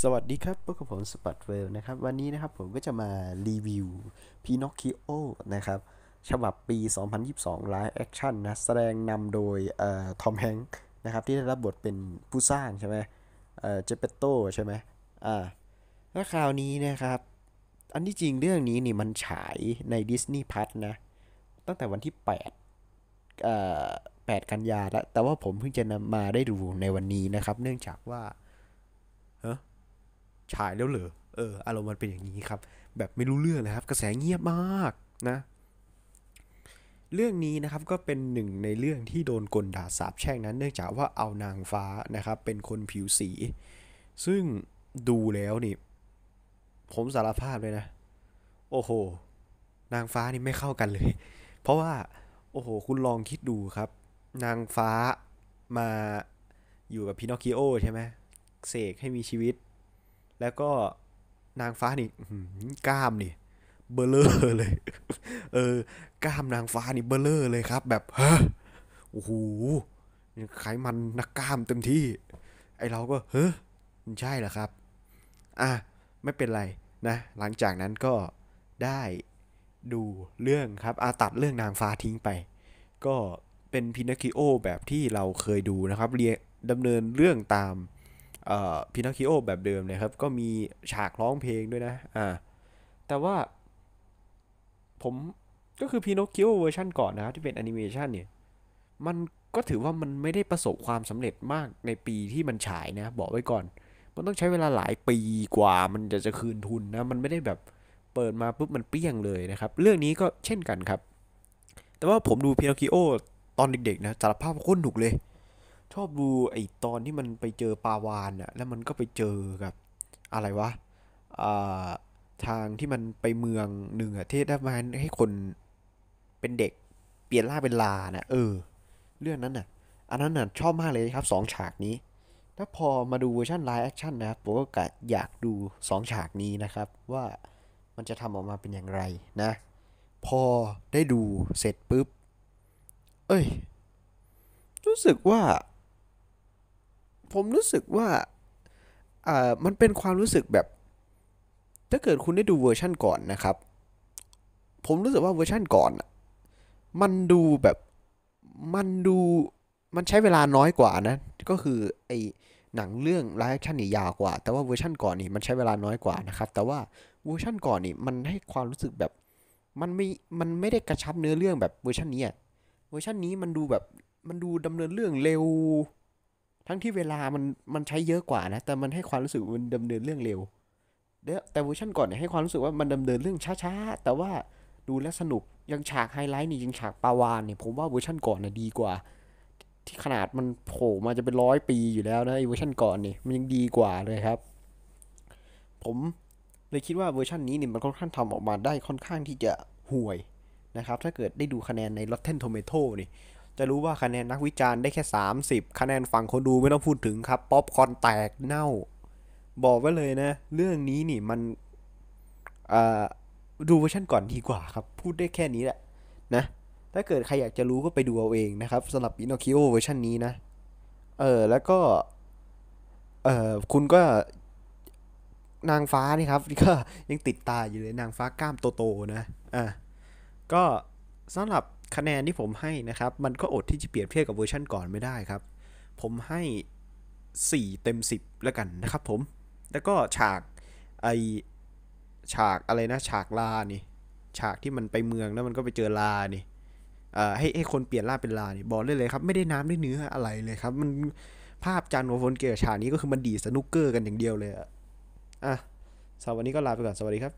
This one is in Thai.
สวัสดีครับพบกับผม สปัตเวลนะครับ วันนี้นะครับผมก็จะมารีวิวพีนอคคิโอนะครับฉบับปี 2022ไลฟ์แอคชั่นนะ แสดงนำโดยอทอมแฮงค์นะครับ ที่ได้รับบทเป็นผู้สร้างใช่ไหมเจเปตโต ใช่ไหมอ่าล้วคราวนี้นะครับ อันที่จริงเรื่องนี้นี่มันฉายในดิสนีย์พัทนะ ตั้งแต่วันที่ 8 เอ่อ8กันยาแล้วแต่ว่าผมเพิ่งจะนำมาได้ดู ในวันนี้นะครับ เนื่องจากว่าฉายแล้วเหรอ เอออารมณ์มันเป็นอย่างนี้ครับ แบบไม่รู้เรื่องนะครับ กระแสเงียบมากนะ เรื่องนี้นะครับก็เป็นหนึ่งในเรื่องที่โดนกลด่าสาบแช่งนั้น เนื่องจากว่าเอานางฟ้านะครับ เป็นคนผิวสี ซึ่งดูแล้วนี่ ผมสารภาพเลยนะ โอ้โห นางฟ้านี่ไม่เข้ากันเลย เพราะว่า โอ้โห คุณลองคิดดูครับ นางฟ้ามาอยู่กับพินอคคิโอใช่ไหมเสกให้มีชีวิตแล้วก็นางฟ้านี่กล้ามนี่เบลเลอร์เลย เออกล้ามนางฟ้านี่เบลเลอร์เลยครับ แบบฮะโอ้โหไขมันนักกล้ามเต็มที่ ไอเราก็เฮ้ยใช่เหรอครับ อ่ะไม่เป็นไรนะ หลังจากนั้นก็ได้ดูเรื่องครับ อาตัดเรื่องนางฟ้าทิ้งไป ก็เป็นพินาคิโอแบบที่เราเคยดูนะครับเรียดำเนินเรื่องตามพินาคิโอแบบเดิมนะครับก็มีฉากร้องเพลงด้วยนะอ่าแต่ว่าผมก็คือพินอคิโอเวอร์ชันก่อนนะครับ ที่เป็นแอนิเมชันเนี่ยมันก็ถือว่ามันไม่ได้ประสบความสำเร็จมากในปีที่มันฉายนะ บอกไว้ก่อน มันต้องใช้เวลาหลายปีกว่ามันจะจะคืนทุนนะ มันไม่ได้แบบเปิดมาปุ๊บมันเปี้ยงเลยนะครับ เรื่องนี้ก็เช่นกันครับ แต่ว่าผมดูพินอคิโอตอนเด็กๆนะสารภาพโคตรหนุกเลยชอบดูไอตอนที่มันไปเจอปาวานอะแล้วมันก็ไปเจอกับ อะไรวะาทางที่มันไปเมืองหนึ่งอะที่ได้มาให้คนเป็นเด็กเปลี่ยนล่าเป็นลานะ เออ เรื่องนั้นน่ะ อันนั้นน่ะชอบมากเลยครับสองฉากนี้ ถ้าพอมาดูเวอร์ชันไลฟ์แอคชั่นนะครับผมก็อยากดูสองฉากนี้นะครับว่ามันจะทำออกมาเป็นอย่างไรนะ พอได้ดูเสร็จปุ๊บ เอ้ย รู้สึกว่าผมรู้สึกว่าอ่ามันเป็นความรู้สึกแบบ ถ้าเกิดคุณได้ดูเวอร์ชั่นก่อนนะครับ ผมรู้สึกว่าเวอร์ชั่นก่อน มันดูแบบ มันดู มันใช้เวลาน้อยกว่านะ ก็คือ ไอหนังเรื่องไลฟ์อชั่นนี่ยาวกว่า แต่ว่าเวอร์ชั่นก่อนนี่มันใช้เวลาน้อยกว่านะครับ แต่ว่า เวอร์ชั่นก่อนนี่มันให้ความรู้สึกแบบ มันไม่มันไม่ได้กระชับเนื้อเรื่องแบบเวอร์ชันนี้เวอร์ชันนี้มันดูแบบ มันดูดำเนินเรื่องเร็วทั้งที่เวลามันมันใช้เยอะกว่านะ แต่มันให้ความรู้สึกมันดำเนินเรื่องเร็วเดแต่เวอร์ชันก่อนเนี่ยให้ความรู้สึกว่ามันดำเนินเรื่องช้าๆแต่ว่าดูแลสนุกยังฉากไฮไลท์นี่ยังฉากปาวานเนี่ยผมว่าเวอร์ชันก่อนน่ะดีกว่า ที่ขนาดมันโผล่มาจะเป็นร้อยปีอยู่แล้วนะไอเวอร์ชันก่อนนี่ มันยังดีกว่าเลยครับ ผมเลยคิดว่าเวอร์ชันนี้เนี่ยมันค่อนข้างทำออกมา ได้ค่อนข้างที่จะห่วยนะครับ ถ้าเกิดได้ดูคะแนนใน Rotten Tomato นี่จะรู้ว่า คะแนนนักวิจารณ์ได้แค่ 30 คะแนนฝั่งคนดูไม่ต้องพูดถึงครับ ป๊อปคอนแตกเน่า บอกไว้เลยนะ เรื่องนี้นี่มันดูเวอร์ชันก่อนดีกว่าครับ พูดได้แค่นี้แหละ นะ ถ้าเกิดใครอยากจะรู้ก็ไปดูเอาเองนะครับสำหรับอินนคิโอเวอร์ชันนี้นะ เออแล้วก็ เออคุณก็นางฟ้านี่ครับก็ยังติดตาอยู่เลยนางฟ้ากล้ามโตๆนะอ่ะก็สำหรับคะแนนที่ผมให้นะครับมันก็อดที่จะเปรียบเทียบกับเวอร์ชั่นก่อนไม่ได้ครับ ผมให้ 4 เต็ม 10แล้วกันนะครับผมแล้วก็ฉากไอฉากอะไรนะ ฉากลานี่ฉากที่มันไปเมืองแล้วมันก็ไปเจอลานี่ให้ให้คนเปลี่ยนลาเป็นลานี่บอกเลยเลยครับไม่ได้น้ำได้เนื้ออะไรเลยครับมันภาพจานโอฟน เกียับฉากนี้ก็คือมันดีสนุกเกอร์กันอย่างเดียวเลยอะอ่ะสวัสดีก็ลาไปก่อนสวัสดีครับ